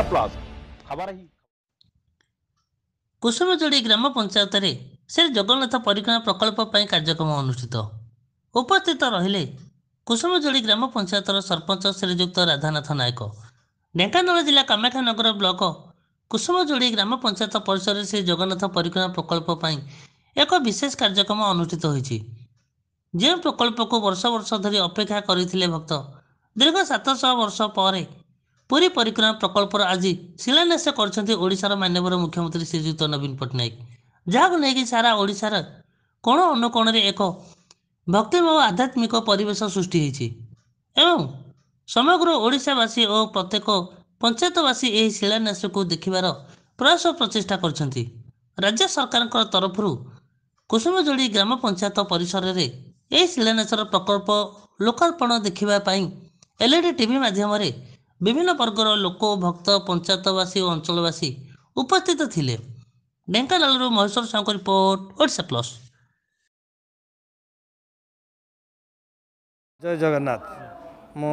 ଓଡ଼ିଶା କୁସୁମଯୋଡ଼ି ଗ୍ରାମ ପଞ୍ଚାୟତରେ ଶ୍ରୀ ଜଗନ୍ନାଥ ପରିକ୍ରମା ପ୍ରକଳ୍ପ ପାଇଁ କାର୍ଯ୍ୟକ୍ରମ ଅନୁଷ୍ଠିତ ଉପସ୍ଥିତ ରହିଲେ କୁସୁମଯୋଡ଼ି ଗ୍ରାମ ପଞ୍ଚାୟତର ସରପଞ୍ଚ ଶ୍ରୀଯୁକ୍ତ ରାଧାନାଥ ନାୟକ ଢେଙ୍କାନାଳ ଜିଲ୍ଲା କାମାକ୍ଷା ନଗର ବ୍ଲକ କୁସୁମଯୋଡ଼ି ଗ୍ରାମ ପଞ୍ଚାୟତ ପରିସରରେ ଶ୍ରୀ ଜଗନ୍ନାଥ ପରିକ୍ରମା ପ୍ରକଳ୍ପ ପାଇଁ ଏକ ବିଶେଷ କାର୍ଯ୍ୟକ୍ରମ ଅନୁଷ୍ଠିତ ହୋଇଛି ଯେଉଁ ପ୍ରକଳ୍ପକୁ ବର୍ଷ ବର୍ଷ ଧରି ଅପେକ୍ଷା କରିଥିଲେ ଭକ୍ତ ଦୀର୍ଘ ସାତଶହ ବର୍ଷ ପରେ ପୁରୀ ପରିକ୍ରମା ପ୍ରକଳ୍ପର ଆଜି ଶିଳାନ୍ୟାସ କରିଛନ୍ତି ଓଡ଼ିଶାର ମାନ୍ୟବର ମୁଖ୍ୟମନ୍ତ୍ରୀ ଶ୍ରୀଯୁକ୍ତ ନବୀନ ପଟ୍ଟନାୟକ ଯାହାକୁ ନେଇକି ସାରା ଓଡ଼ିଶାର କୋଣ ଅନୁକୋଣରେ ଏକ ଭକ୍ତିମୟ ଆଧ୍ୟାତ୍ମିକ ପରିବେଶ ସୃଷ୍ଟି ହୋଇଛି ଏବଂ ସମଗ୍ର ଓଡ଼ିଶାବାସୀ ଓ ପ୍ରତ୍ୟେକ ପଞ୍ଚାୟତବାସୀ ଏହି ଶିଳାନ୍ୟାସକୁ ଦେଖିବାର ପ୍ରୟାସ ପ୍ରଚେଷ୍ଟା କରିଛନ୍ତି ରାଜ୍ୟ ସରକାରଙ୍କ ତରଫରୁ କୁସୁମଯୋଡ଼ି ଗ୍ରାମ ପଞ୍ଚାୟତ ପରିସରରେ ଏହି ଶିଳାନ୍ୟାସର ପ୍ରକଳ୍ପ ଲୋକାର୍ପଣ ଦେଖିବା ପାଇଁ ଏଲ୍ଇଡ଼ି ଟିଭି ମାଧ୍ୟମରେ ବିଭିନ୍ନ ବର୍ଗର ଲୋକ ଭକ୍ତ ପଞ୍ଚାୟତବାସୀ ଓ ଅଞ୍ଚଳବାସୀ ଉପସ୍ଥିତ ଥିଲେ ଢେଙ୍କାନାଳରୁ ମହେଶ୍ୱର ସାହୁଙ୍କ ରିପୋର୍ଟ ଓଡ଼ିଶା ପ୍ଲସ୍ ଜୟ ଜଗନ୍ନାଥ ମୁଁ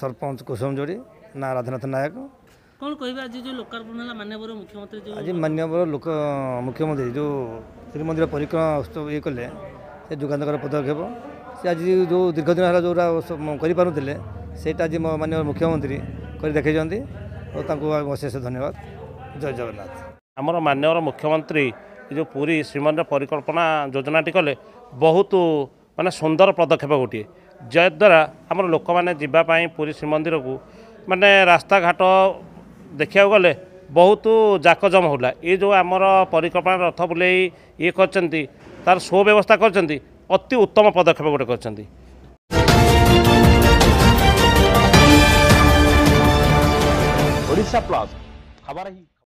ସରପଞ୍ଚ କୁସୁମ ଯୋଡ଼ି ନା ରାଧାନାଥ ନାୟକ କ'ଣ କହିବା ଆଜି ଯେଉଁ ଲୋକାର୍ପଣ ହେଲା ମାନ୍ୟବର ମୁଖ୍ୟମନ୍ତ୍ରୀ ଯେଉଁ ଆଜି ମାନ୍ୟବର ଲୋକ ମୁଖ୍ୟମନ୍ତ୍ରୀ ଯେଉଁ ଶ୍ରୀମନ୍ଦିର ପରିକ୍ରମା ଉତ୍ସବ ଇଏ କଲେ ସେ ଯୁଗାନ୍ତକର ପଦକ୍ଷେପ ସେ ଆଜି ଯେଉଁ ଦୀର୍ଘ ଦିନ ହେଲା ଯେଉଁଟା କରିପାରୁଥିଲେ ସେଇଟା ଆଜି ମାନ୍ୟବର ମୁଖ୍ୟମନ୍ତ୍ରୀ କରି ଦେଖେଇଛନ୍ତି ଓ ତାଙ୍କୁ ଆମେ ଅଶେଷ ଧନ୍ୟବାଦ ଜୟ ଜଗନ୍ନାଥ ଆମର ମାନ୍ୟବର ମୁଖ୍ୟମନ୍ତ୍ରୀ ଏ ଯେଉଁ ପୁରୀ ଶ୍ରୀମନ୍ଦିର ପରିକଳ୍ପନା ଯୋଜନାଟି କଲେ ବହୁତ ମାନେ ସୁନ୍ଦର ପଦକ୍ଷେପ ଗୋଟିଏ ଯଦ୍ୱାରା ଆମର ଲୋକମାନେ ଯିବା ପାଇଁ ପୁରୀ ଶ୍ରୀମନ୍ଦିରକୁ ମାନେ ରାସ୍ତାଘାଟ ଦେଖିବାକୁ ଗଲେ ବହୁତ ଜାକଜମ ହେଲା ଏ ଯେଉଁ ଆମର ପରିକଳ୍ପନା ରଥ ବୁଲେଇ ଇଏ କରିଛନ୍ତି ତାର ସୁବ୍ୟବସ୍ଥା କରିଛନ୍ତି ଅତି ଉତ୍ତମ ପଦକ୍ଷେପ ଗୋଟେ କରିଛନ୍ତି आशा प्लाजा खबर ही